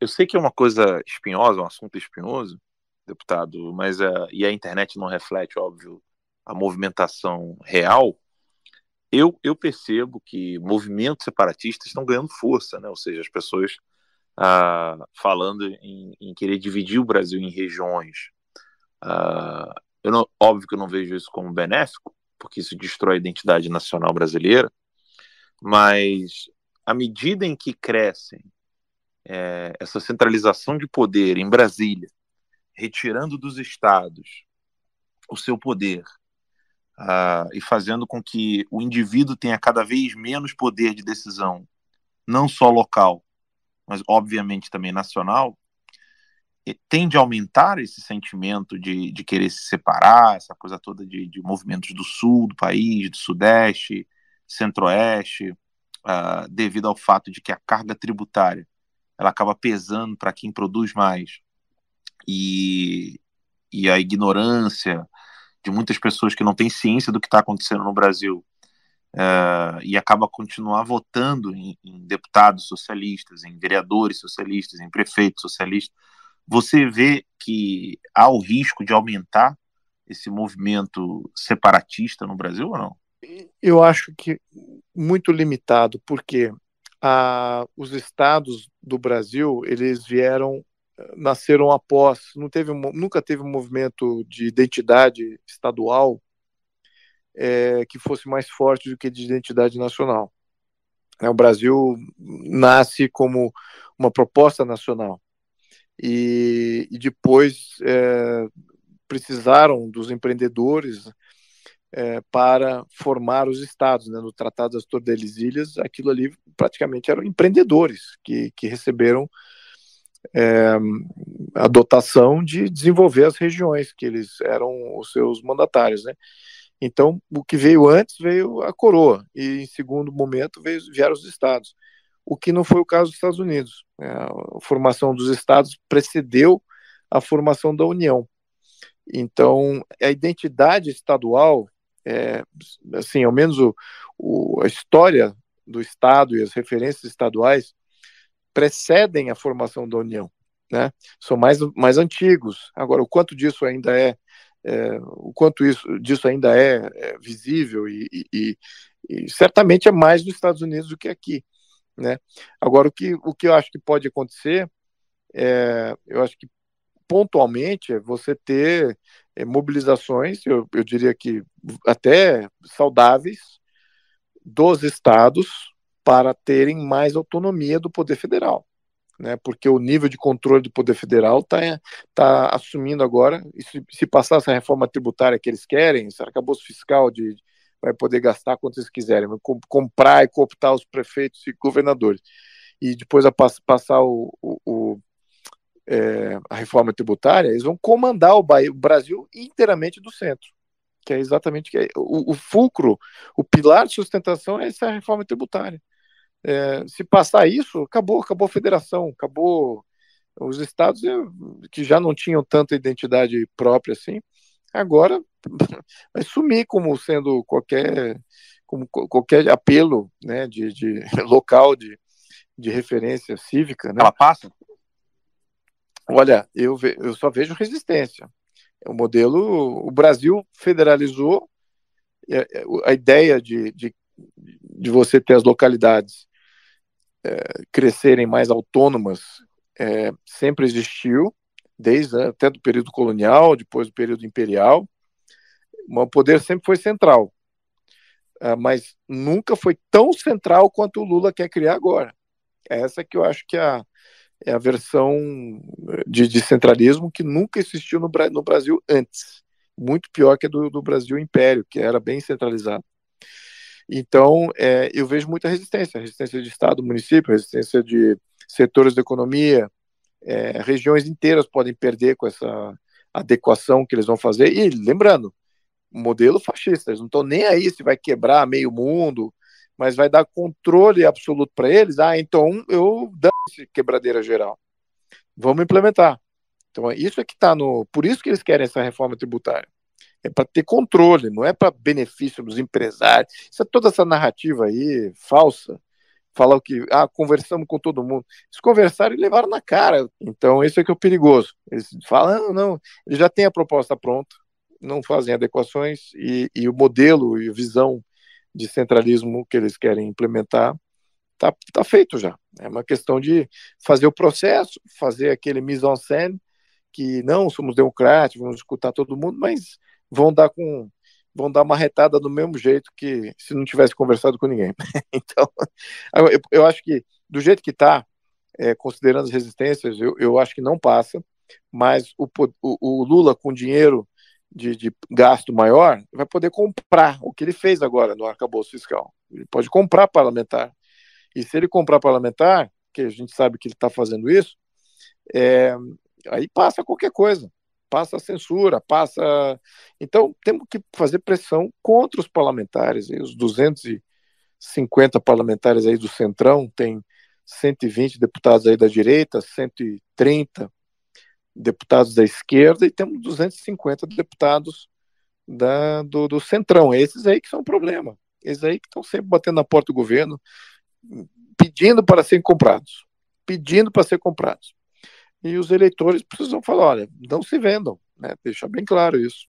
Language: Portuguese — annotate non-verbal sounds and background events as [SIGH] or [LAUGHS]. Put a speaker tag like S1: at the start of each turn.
S1: eu sei que é uma coisa espinhosa, um assunto espinhoso, deputado, mas a, e a internet não reflete, óbvio, a movimentação real. Eu, eu percebo que movimentos separatistas estão ganhando força, né? ou seja, as pessoas ah, falando em, em, querer dividir o Brasil em regiões. Ah, eu não, óbvio que eu não vejo isso como benéfico, porque isso destrói a identidade nacional brasileira, mas à medida em que crescem é, essa centralização de poder em Brasília, retirando dos estados o seu poder uh, e fazendo com que o indivíduo tenha cada vez menos poder de decisão, não só local, mas obviamente também nacional, tende a aumentar esse sentimento de, de querer se separar, essa coisa toda de, de movimentos do sul do país, do sudeste, centro-oeste, uh, devido ao fato de que a carga tributária ela acaba pesando para quem produz mais. E, e a ignorância de muitas pessoas que não têm ciência do que está acontecendo no Brasil uh, e acaba continuar votando em, em, deputados socialistas, em vereadores socialistas, em prefeitos socialistas, você vê que há o risco de aumentar esse movimento separatista no Brasil ou não?
S2: Eu acho que muito limitado, porque a, os estados do Brasil eles vieram eh, nasceram após não teve nunca teve um movimento de identidade estadual é, que fosse mais forte do que de identidade nacional é, o Brasil nasce como uma proposta nacional e, e depois é, precisaram dos empreendedores é, para formar os estados, né? no Tratado das Tordesilhas, aquilo ali praticamente eram empreendedores que, que receberam é, a dotação de desenvolver as regiões que eles eram os seus mandatários, né? Então, o que veio antes veio a coroa e, em segundo momento, veio, vieram os estados, o que não foi o caso dos Estados Unidos. Né? A formação dos estados precedeu a formação da União. Então, a identidade estadual é, assim, ao menos o, o, a história do Estado e as referências estaduais precedem a formação da União, né? São mais, mais antigos. Agora, o quanto disso ainda é, é o quanto isso, disso ainda é, é visível e, e, e, certamente é mais nos Estados Unidos do que aqui, né? Agora, o que, o que eu acho que pode acontecer, é, eu acho que pontualmente é você ter é, mobilizações, eu, eu diria que até saudáveis, dos estados para terem mais autonomia do poder federal. Né, porque o nível de controle do Poder Federal está tá assumindo agora, se, se, passar essa reforma tributária que eles querem, esse arcabouço fiscal de, vai poder gastar quanto eles quiserem, comprar e cooptar os prefeitos e governadores, e depois a pass, passar o, o, é, a reforma tributária, eles vão comandar o, Brasil inteiramente do centro, que é exatamente que é, o, o, fulcro, o pilar de sustentação é essa reforma tributária. É, se passar isso, acabou, acabou a federação, acabou os estados que já não tinham tanta identidade própria assim, agora [LAUGHS] vai sumir como sendo qualquer como qualquer apelo né, de, de [LAUGHS] local de, de referência cívica. Né? Ela passa? Olha, eu, ve, eu só vejo resistência. O modelo, o Brasil federalizou é, é, a ideia de, de, de você ter as localidades é, crescerem mais autônomas é, sempre existiu, desde né, até do período colonial, depois do período imperial. O poder sempre foi central, ah, mas nunca foi tão central quanto o Lula quer criar agora. Essa que eu acho que é a, é a versão eh, de, centralismo que nunca existiu no, no, Brasil antes, muito pior que a do, do Brasil Império, que era bem centralizado. Então, é, eu vejo muita resistência, resistência de Estado, município, resistência de setores da economia, é, regiões inteiras podem perder com essa adequação que eles vão fazer. E, lembrando, modelo fascista, eles não estão nem aí se vai quebrar meio mundo, mas vai dar controle absoluto para eles. Ah, então eu dance quebradeira geral. Vamos implementar. Então, isso é que está no. Por isso que eles querem essa reforma tributária. É para ter controle, não é para benefício dos empresários. Isso é toda essa narrativa aí falsa. Falar o que. Ah, conversamos com todo mundo. Eles conversaram e levaram na cara. Então, isso é que é o perigoso. Eles falam, não, ah, não. Eles já têm a proposta pronta, não fazem adequações e, e o modelo e a visão de centralismo que eles querem implementar está tá feito já. É uma questão de fazer o processo, fazer aquele mise-en-scène que não somos democráticos, vamos escutar todo mundo, mas vão dar com vão dar uma retada do mesmo jeito que se não tivesse conversado com ninguém. [LAUGHS] então, eu, eu, acho que do jeito que está, é, considerando as resistências, eu, eu acho que não passa. Mas o, o, o Lula com dinheiro de, de, gasto maior, vai poder comprar o que ele fez agora no arcabouço fiscal. Ele pode comprar parlamentar. E se ele comprar parlamentar, que a gente sabe que ele está fazendo isso, é, aí passa qualquer coisa. Passa a censura, passa. Então, temos que fazer pressão contra os parlamentares. os 250 parlamentares aí do Centrão, tem 120 deputados aí da direita, 130 deputados da esquerda e temos 250 deputados da, do, do centrão. Esses aí que são o problema. Esses aí que estão sempre batendo na porta do governo, pedindo para serem comprados. Pedindo para ser comprados. E os eleitores precisam falar: olha, não se vendam. Né? Deixar bem claro isso.